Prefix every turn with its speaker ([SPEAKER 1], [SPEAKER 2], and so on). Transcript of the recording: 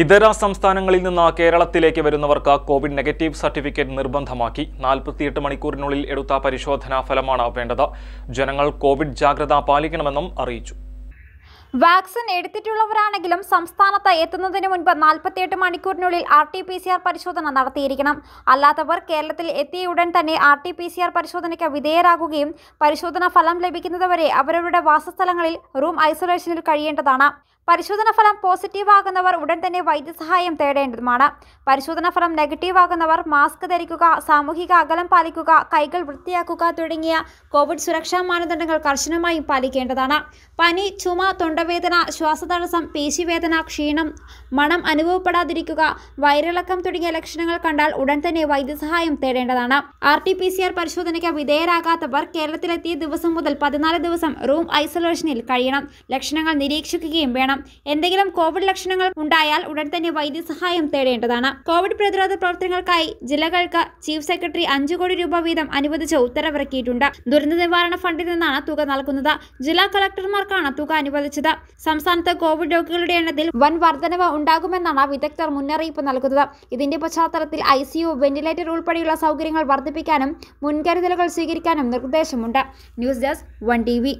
[SPEAKER 1] ഇതര സംസ്ഥാനങ്ങളിൽ നിന്ന് കേരളത്തിലേക്ക് വരുന്നവർക്ക് കോവിഡ് നെഗറ്റീവ് സർട്ടിഫിക്കറ്റ് നിർബന്ധമാക്കി നാൽപ്പത്തിയെട്ട് മണിക്കൂറിനുള്ളിൽ എടുത്ത പരിശോധനാ ഫലമാണ് വേണ്ടത് ജനങ്ങൾ കോവിഡ് ജാഗ്രത പാലിക്കണമെന്നും അറിയിച്ചു
[SPEAKER 2] വാക്സിൻ എടുത്തിട്ടുള്ളവരാണെങ്കിലും സംസ്ഥാനത്ത് എത്തുന്നതിന് മുൻപ് നാൽപ്പത്തിയെട്ട് മണിക്കൂറിനുള്ളിൽ ആർ ടി പി സിആർ പരിശോധന നടത്തിയിരിക്കണം അല്ലാത്തവർ കേരളത്തിൽ എത്തിയ ഉടൻ തന്നെ ആർ ടി പി സിആർ പരിശോധനയ്ക്ക് വിധേയരാകുകയും പരിശോധന ഫലം ലഭിക്കുന്നതുവരെ അവരവരുടെ വാസസ്ഥലങ്ങളിൽ റൂം ഐസൊലേഷനിൽ കഴിയേണ്ടതാണ് പരിശോധന ഫലം പോസിറ്റീവ് ആകുന്നവർ ഉടൻ തന്നെ വൈദ്യസഹായം തേടേണ്ടതുമാണ് പരിശോധന ഫലം നെഗറ്റീവ് ആകുന്നവർ മാസ്ക് ധരിക്കുക സാമൂഹിക അകലം പാലിക്കുക കൈകൾ വൃത്തിയാക്കുക തുടങ്ങിയ കോവിഡ് സുരക്ഷാ മാനദണ്ഡങ്ങൾ കർശനമായും പാലിക്കേണ്ടതാണ് പനി ചുമ തൊണ്ട തൊണ്ടവേദന ശ്വാസതടസ്സം പേശിവേദന ക്ഷീണം മണം അനുഭവപ്പെടാതിരിക്കുക വയറിളക്കം തുടങ്ങിയ ലക്ഷണങ്ങൾ കണ്ടാൽ ഉടൻ തന്നെ വൈദ്യസഹായം തേടേണ്ടതാണ് R T P C R പരിശോധനയ്ക്ക് വിധേയരാകാത്തവർ കേരളത്തിലെത്തിയ ദിവസം മുതൽ പതിനാല് ദിവസം റൂം ഐസൊലേഷനിൽ കഴിയണം ലക്ഷണങ്ങൾ നിരീക്ഷിക്കുകയും വേണം എന്തെങ്കിലും കോവിഡ് ലക്ഷണങ്ങൾ ഉണ്ടായാൽ ഉടൻ തന്നെ വൈദ്യസഹായം തേടേണ്ടതാണ് കോവിഡ് പ്രതിരോധ പ്രവർത്തനങ്ങൾക്കായി ജില്ലകൾക്ക് ചീഫ് സെക്രട്ടറി അഞ്ചു കോടി രൂപ വീതം അനുവദിച്ച ഉത്തരവിറക്കിയിട്ടുണ്ട് ദുരന്ത നിവാരണ ഫണ്ടിൽ നിന്നാണ് തുക നൽകുന്നത് ജില്ലാ കളക്ടർമാർക്കാണ് തുക അനുവദിച്ചത് സംസ്ഥാനത്ത് കോവിഡ് രോഗികളുടെ എണ്ണത്തിൽ വൻ വർധനവ് ഉണ്ടാകുമെന്നാണ് വിദഗ്ധർ മുന്നറിയിപ്പ് നൽകുന്നത് ഇതിന്റെ പശ്ചാത്തലത്തിൽ ഐ വെന്റിലേറ്റർ ഉൾപ്പെടെയുള്ള സൗകര്യങ്ങൾ വർദ്ധിപ്പിക്കാനും മുൻകരുതലുകൾ സ്വീകരിക്കാനും നിർദ്ദേശമുണ്ട് ന്യൂസ് ഡെസ്ക് വൺ ടി